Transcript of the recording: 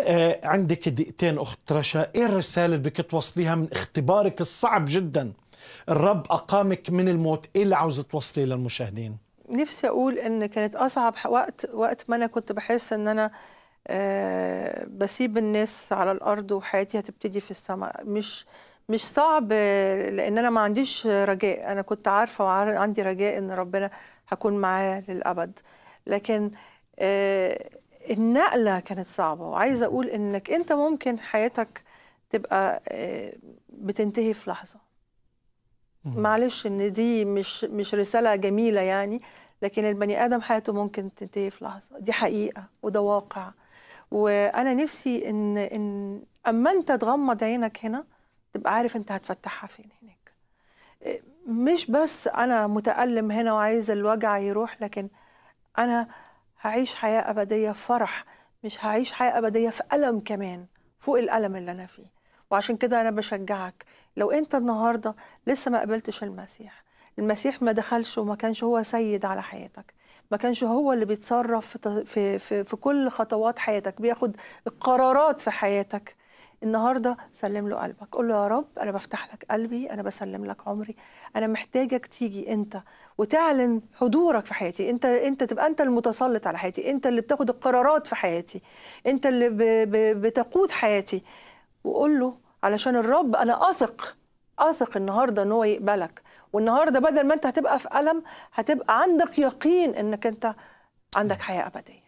آه عندك دقيقتين اخت رشا ايه الرساله اللي بدك توصليها من اختبارك الصعب جدا الرب اقامك من الموت ايه اللي عاوزه توصليه للمشاهدين نفسي اقول ان كانت اصعب وقت وقت ما انا كنت بحس ان انا آه بسيب الناس على الارض وحياتي هتبتدي في السماء مش مش صعب لان انا ما عنديش رجاء انا كنت عارفه وعندي رجاء ان ربنا هكون معاه للابد لكن آه، النقله كانت صعبه وعايزه اقول انك انت ممكن حياتك تبقى آه، بتنتهي في لحظه معلش ان دي مش مش رساله جميله يعني لكن البني ادم حياته ممكن تنتهي في لحظه دي حقيقه وده واقع وانا نفسي ان ان اما انت تغمض عينك هنا تبقى عارف انت هتفتحها فين هناك آه، مش بس انا متالم هنا وعايز الوجع يروح لكن انا هعيش حياه ابديه في فرح مش هعيش حياه ابديه في الم كمان فوق الالم اللي انا فيه وعشان كده انا بشجعك لو انت النهارده لسه ما قبلتش المسيح المسيح ما دخلش وما كانش هو سيد على حياتك ما كانش هو اللي بيتصرف في في في كل خطوات حياتك بياخد القرارات في حياتك النهارده سلم له قلبك قول له يا رب انا بفتح لك قلبي انا بسلم لك عمري انا محتاجك تيجي انت وتعلن حضورك في حياتي انت انت تبقى انت المتسلط على حياتي انت اللي بتاخد القرارات في حياتي انت اللي ب... ب... بتقود حياتي وقول له علشان الرب انا اثق اثق النهارده ان هو يقبلك والنهارده بدل ما انت هتبقى في الم هتبقى عندك يقين انك انت عندك حياه ابديه